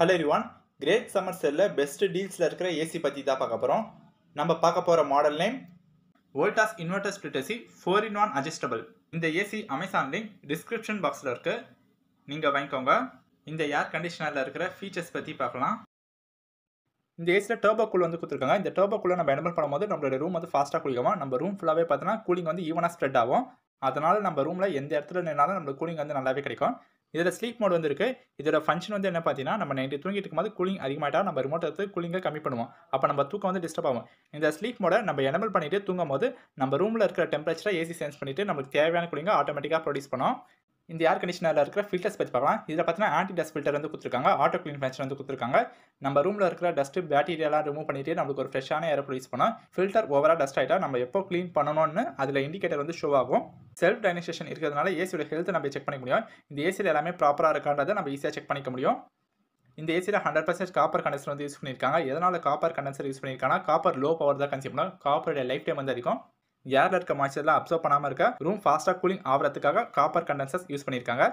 hello ரிவான் great summer செல்லில் best டீல்ஸில் இருக்கிற ஏசி பற்றி தான் பார்க்க போகிறோம் நம்ம பார்க்க போகிற model name Voltas inverter split AC four in one adjustable இந்த ஏசி அமேசான் லிங்க் டிஸ்கிரிப்ஷன் பாக்ஸில் இருக்கு நீங்கள் வாங்கிக்கோங்க இந்த ஏர் கண்டிஷனரில் இருக்கிற ஃபீச்சர்ஸ் பற்றி பார்க்கலாம் இந்த ஏசியில் டர்போ கூல் வந்து கொடுத்துருக்காங்க இந்த டர்போ கூலை நம்ம எனபிள் பண்ணும்போது நம்மளோட ரூம் வந்து ஃபாஸ்ட்டாக குளிக்குமா நம்ம ரூம் ஃபுல்லாகவே பார்த்தோன்னா கூலிங் வந்து ஈவனாக ஸ்ப்ரெட் ஆகும் அதனால் நம்ம ரூமில் எந்த இடத்துல நின்னாலும் நம்மளுக்கு கூலிங் வந்து நல்லாவே கிடைக்கும் இதில் ஸ்லீப் மோட் வந்து இருக்குது இதோட ஃபங்க்ஷன் வந்து என்ன பார்த்தீங்கன்னா நம்ம நைட்டு தூங்கிட்டு இருக்கும்போது கூலிங் அதிகமாகிட்டால் நம்ம ரிமோட் எடுத்து கூலிங்கை கம்மி பண்ணுவோம் அப்போ நம்ம தூக்கம் வந்து டிஸ்டர்ப் ஆகும் இந்த ஸ்லீப் மோடை நம்ம எனபிள் பண்ணிவிட்டு தூங்கும் போது நம்ம ரூமில் இருக்கிற டெம்பரேச்சரை ஏசி சென்ஸ் பண்ணிவிட்டு நமக்கு தேவையான கூலிங்கை ஆட்டோமேட்டிக்காக ப்ரொடியூஸ் பண்ணோம் இந்த ஏர் கண்டிஷனரில் இருக்கிற ஃபில்டர்ஸ் பற்றி பார்க்கலாம் இதில் பார்த்தீங்கன்னா ஆன்டி டஸ்ட் ஃபில்டர் வந்து கொடுத்துருக்காங்க ஆட்டோ க்ளீன் ஃபேஷன் வந்து கொடுத்துருக்காங்க நம்ம ரூமில் இருக்கிற டஸ்ட்டு பேட்டீரியெல்லாம் ரிமூவ் பண்ணிட்டு நம்மளுக்கு ஒரு ஃப்ரெஷ்ஷான ஏர் ப்ரொடியூஸ் பண்ணோம் ஃபில்டர் ஓவராக டஸ்ட் ஆகிட்டா நம்ம எப்போ க்ளீன் பண்ணணும்னு அதில் இண்டிகேட்டர் வந்து ஷோ ஆகும் செல்ஃப் டைனிசேஷன் இருக்கிறதுனால ஏசியோட ஹெல்த் நம்ம செக் பண்ணிக்க முடியும் இந்த ஏசியில் எல்லாமே ப்ராப்பராக இருக்கான்றதை நம்ம ஈஸியாக செக் பண்ணிக்க முடியும் இந்த ஏசியில் ஹண்ட்ரட் பர்சன்ட் காப்பர் கண்டன்சர் வந்து யூஸ் பண்ணியிருக்காங்க எதனால் காப்பர் கண்டன்சர் யூஸ் பண்ணியிருக்காங்கன்னா காப்பர் லோ பவர் தான் கன்சியூம் பண்ணும் காப்பரோட லைஃப் டைம் வந்து அதிகம் ஏர்ல இருக்க மாய்ச்சர்ல அப்சர்வ் பண்ணாமல் இருக்க ரூம் ஃபாஸ்டா கூலிங் ஆகிறதுக்காக காப்பர் கண்டென்சர்ஸ் யூஸ் பண்ணிருக்காங்க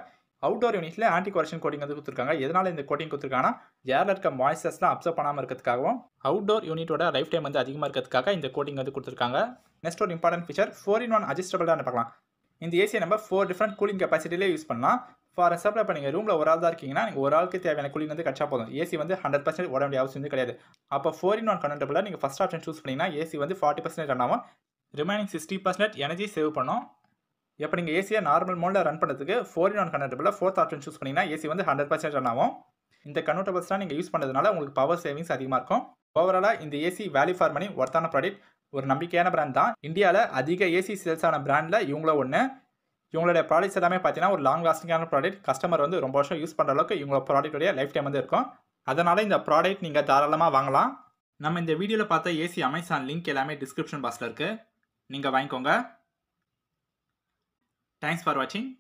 அவுட்டோர் யூனிட்ல ஆன்டி கொரேஷன் கோட்டிங் வந்து கொடுத்துருக்காங்க எதனால இந்த கோட்டிங் கொடுத்துருக்காங்கன்னா ஏர்ல இருக்க மாய்ச்சர்ஸ்லாம் அப்சர்வ் பண்ணாமல் இருக்கிறதுக்காகவும் அவுட்டோர் யூனிட்டோட லைஃப் டைம் வந்து அதிகமாக இருக்கிறதுக்காக இந்த கோட்டிங் வந்து கொடுத்துருக்காங்க நெக்ஸ்ட் ஒரு important feature four in one அட்ஜஸ்டபிளாக பார்க்கலாம் இந்த ஏசியை நம்ம ஃபோர் டிஃப்ரெண்ட் கூலிங் கெப்பாசிட்டிலே யூஸ் பண்ணலாம் ஃபார் எக்ஸாம்பிள் இப்போ நீங்கள் ரூமில் ஒரு ஆள் தான் இருக்கீங்கன்னா நீங்கள் ஒரு ஆளுக்கு தேவையான கூலிங் வந்து கிடச்சா போதும் ஏசி வந்து ஹண்ட்ரட் பர்சன்ட் உட அவசியம் வந்து கிடையாது அப்போ ஃபோர் இன் ஒன் கனெக்டபிளாக நீங்கள் ஃபஸ்ட் ஆப்ஷன் சூஸ் பண்ணிங்கன்னா ஏசி வந்து ஃபார்ட்டி பர்சன்ட் ரன் ஆகும் remaining sixty percentage energy save பண்ணும் எப்போ நீங்கள் ஏசியை நார்மல் மோடில் ரன் பண்ணுறதுக்கு ஃபோர் இன் ஒன் கன்வெர்ட்டபிளில் ஃபோர்த் ஆப்ஷன் சூஸ் பண்ணிங்கன்னா ஏசி வந்து ஹண்ட்ரட் பர்சன்ட் ரன் ஆகும் இந்த கன்வெர்ட்டபிள்ஸ் தான் நீங்கள் யூஸ் பண்ணுறதுனால உங்களுக்கு பவர் சேவிங்ஸ் அதிகமாக இருக்கும் ஓவராலாக இந்த ஏசி வேல்யூ ஃபார் மணி ஒர்த்தான ப்ராடக்ட் ஒரு நம்பிக்கையான பிராண்ட் தான் இந்தியாவில் அதிக ஏசி சேல்ஸ் ஆன பிராண்டில் இவங்கள ஒன்று இவங்களுடைய ப்ராடக்ட்ஸ் எல்லாமே பார்த்தீங்கன்னா ஒரு லாங் லாஸ்டிங்கான ப்ராடக்ட் கஸ்டமர் வந்து ரொம்ப வருஷம் யூஸ் பண்ணுற அளவுக்கு இவங்க ப்ராடக்ட்டுடைய லைஃப் டைம் வந்து இருக்கும் அதனால் இந்த ப்ராடக்ட் நீங்கள் தாராளமாக வாங்கலாம் நம்ம இந்த வீடியோவில் பார்த்தா ஏசி அமேசான் லிங்க் எல்லாமே டிஸ்கிரிப்ஷன் பாக்ஸில் இருக்குது నింగ వాహి కోంగస్ థాంక్స్ ఫర్ వాచింగ్